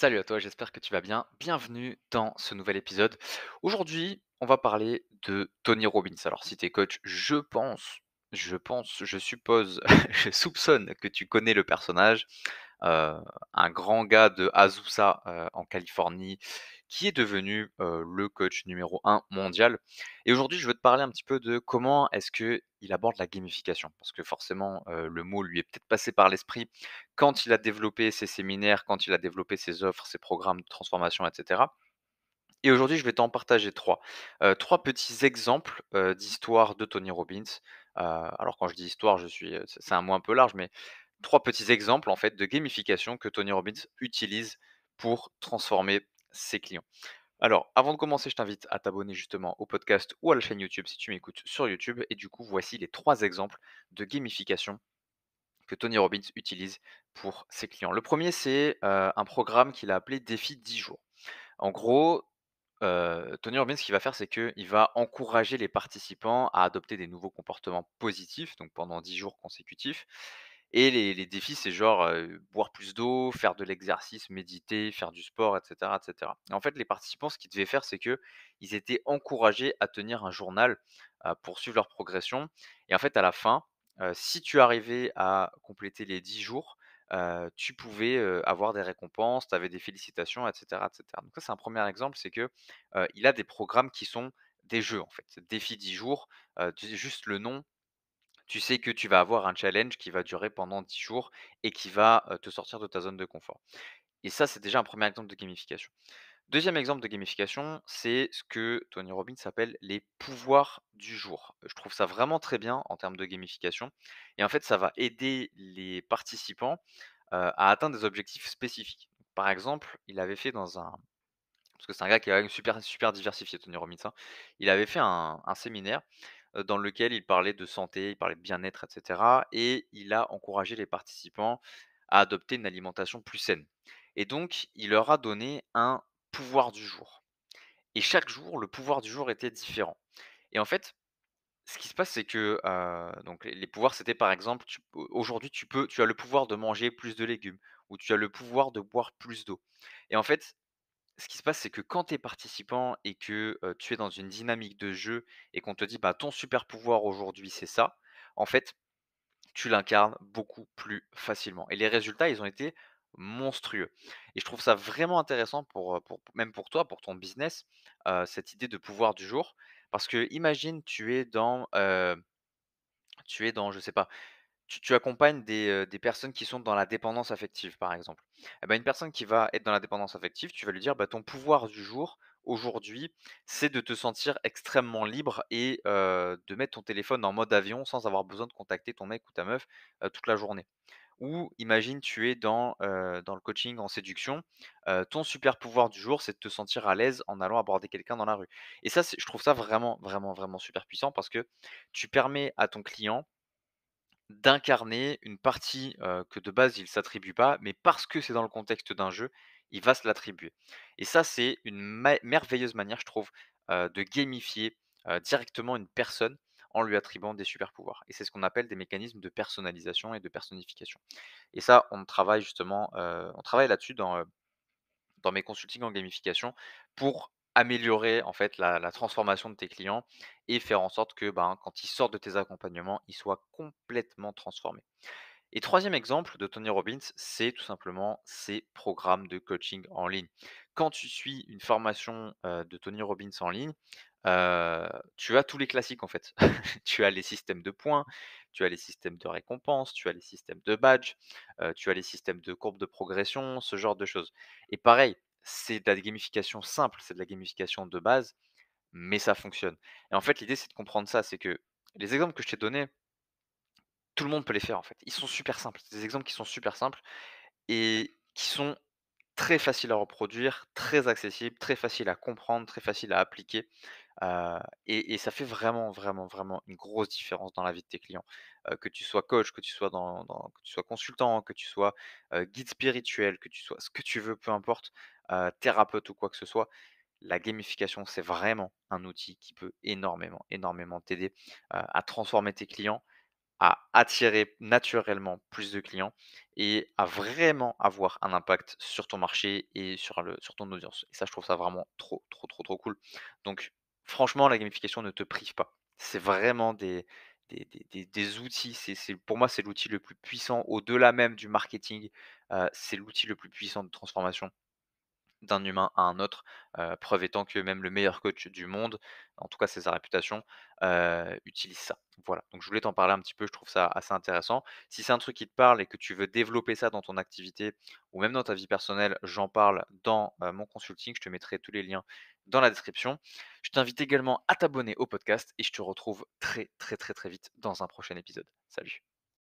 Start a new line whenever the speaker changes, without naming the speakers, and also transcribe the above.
Salut à toi, j'espère que tu vas bien. Bienvenue dans ce nouvel épisode. Aujourd'hui, on va parler de Tony Robbins. Alors, si tu es coach, je pense, je pense, je suppose, je soupçonne que tu connais le personnage. Euh, un grand gars de Azusa euh, en Californie qui est devenu le coach numéro 1 mondial. Et aujourd'hui, je veux te parler un petit peu de comment est-ce qu'il aborde la gamification. Parce que forcément, le mot lui est peut-être passé par l'esprit quand il a développé ses séminaires, quand il a développé ses offres, ses programmes de transformation, etc. Et aujourd'hui, je vais t'en partager trois. trois petits exemples d'histoire de Tony Robbins. alors quand je dis histoire, je suis, c'est un mot un peu large, mais trois petits exemples en fait de gamification que Tony Robbins utilise pour transformer ses clients. Alors, avant de commencer, je t'invite à t'abonner justement au podcast ou à la chaîne YouTube si tu m'écoutes sur YouTube. Et du coup, voici les trois exemples de gamification que Tony Robbins utilise pour ses clients. Le premier, c'est euh, un programme qu'il a appelé Défi 10 jours. En gros, euh, Tony Robbins, ce qu'il va faire, c'est qu'il va encourager les participants à adopter des nouveaux comportements positifs, donc pendant 10 jours consécutifs. Et les, défis, c'est genre boire plus d'eau, faire de l'exercice, méditer, faire du sport, etc. etc. en fait, les participants, ce qu'ils devaient faire, c'est qu'ils étaient encouragés à tenir un journal pour suivre leur progression. Et en fait, à la fin, si tu arrivais à compléter les 10 jours, tu pouvais avoir des récompenses, tu avais des félicitations, etc. etc. Donc ça, c'est un premier exemple, c'est qu'il il a des programmes qui sont des jeux, en fait. Défi 10 jours, juste le nom, tu sais que tu vas avoir un challenge qui va durer pendant 10 jours et qui va te sortir de ta zone de confort. Et ça, c'est déjà un premier exemple de gamification. Deuxième exemple de gamification, c'est ce que Tony Robbins appelle les pouvoirs du jour. Je trouve ça vraiment très bien en termes de gamification. Et en fait, ça va aider les participants à atteindre des objectifs spécifiques. Par exemple, il avait fait dans un... Parce que c'est un gars qui est super, super diversifié, Tony Robbins. Hein, il avait fait un séminaire dans lequel il parlait de santé, il parlait de bien-être, etc. Et il a encouragé les participants à adopter une alimentation plus saine. Et donc, il leur a donné un pouvoir du jour. Et chaque jour, le pouvoir du jour était différent. Et en fait, ce qui se passe, c'est que donc les, pouvoirs, c'était par exemple, aujourd'hui, tu peux, tu as le pouvoir de manger plus de légumes, ou tu as le pouvoir de boire plus d'eau. Et en fait, ce qui se passe, c'est que quand tu es participant et que tu es dans une dynamique de jeu et qu'on te dit bah, ton super pouvoir aujourd'hui, c'est ça, en fait, tu l'incarnes beaucoup plus facilement. Et les résultats, ils ont été monstrueux. Et je trouve ça vraiment intéressant, pour, même pour toi, pour ton business, cette idée de pouvoir du jour. Parce que imagine, tu es dans, tu es dans, je sais pas, tu, accompagnes euh, des, personnes qui sont dans la dépendance affective, par exemple. Eh ben, une personne qui va être dans la dépendance affective, tu vas lui dire bah, ton pouvoir du jour, aujourd'hui, c'est de te sentir extrêmement libre et euh, de mettre ton téléphone en mode avion sans avoir besoin de contacter ton mec ou ta meuf euh, toute la journée. Ou imagine, tu es dans, dans le coaching en séduction, ton super pouvoir du jour, c'est de te sentir à l'aise en allant aborder quelqu'un dans la rue. Et ça, je trouve ça vraiment, vraiment, vraiment super puissant parce que tu permets à ton client d'incarner une partie, que de base il ne s'attribue pas, mais parce que c'est dans le contexte d'un jeu, il va se l'attribuer et ça, c'est une merveilleuse manière, je trouve, de gamifier, directement une personne en lui attribuant des super pouvoirs et c'est ce qu'on appelle des mécanismes de personnalisation et de personnification et ça, on travaille justement, on travaille là-dessus dans, dans mes consultings en gamification pour améliorer en fait la, transformation de tes clients et faire en sorte que ben, quand ils sortent de tes accompagnements, ils soient complètement transformés. Et troisième exemple de Tony Robbins, c'est tout simplement ses programmes de coaching en ligne. Quand tu suis une formation de Tony Robbins en ligne, tu as tous les classiques en fait. tu as les systèmes de points, tu as les systèmes de récompenses, tu as les systèmes de badges, tu as les systèmes de courbes de progression, ce genre de choses. Et pareil, c'est de la gamification simple, c'est de la gamification de base, mais ça fonctionne. Et en fait, l'idée, c'est de comprendre ça, c'est que les exemples que je t'ai donnés, tout le monde peut les faire en fait. Ils sont super simples, des exemples qui sont super simples et qui sont très faciles à reproduire, très accessibles, très faciles à comprendre, très faciles à appliquer. Euh, et, ça fait vraiment, vraiment, vraiment une grosse différence dans la vie de tes clients. Euh, que tu sois coach, que tu sois, dans, que tu sois consultant, que tu sois euh, guide spirituel, que tu sois ce que tu veux, peu importe. Euh, thérapeute ou quoi que ce soit, la gamification, c'est vraiment un outil qui peut énormément, énormément t'aider euh, à transformer tes clients, à attirer naturellement plus de clients et à vraiment avoir un impact sur ton marché et sur, le, sur ton audience. Et ça, je trouve ça vraiment trop, trop, trop, trop cool. Donc, franchement, la gamification ne te prive pas. C'est vraiment des, des, outils. pour moi, c'est l'outil le plus puissant, au-delà même du marketing, euh, c'est l'outil le plus puissant de transformation d'un humain à un autre, euh, preuve étant que même le meilleur coach du monde, en tout cas c'est sa réputation, euh, utilise ça. Voilà, donc je voulais t'en parler un petit peu, je trouve ça assez intéressant. Si c'est un truc qui te parle et que tu veux développer ça dans ton activité ou même dans ta vie personnelle, j'en parle dans euh, mon consulting, je te mettrai tous les liens dans la description. Je t'invite également à t'abonner au podcast et je te retrouve très très très très vite dans un prochain épisode. Salut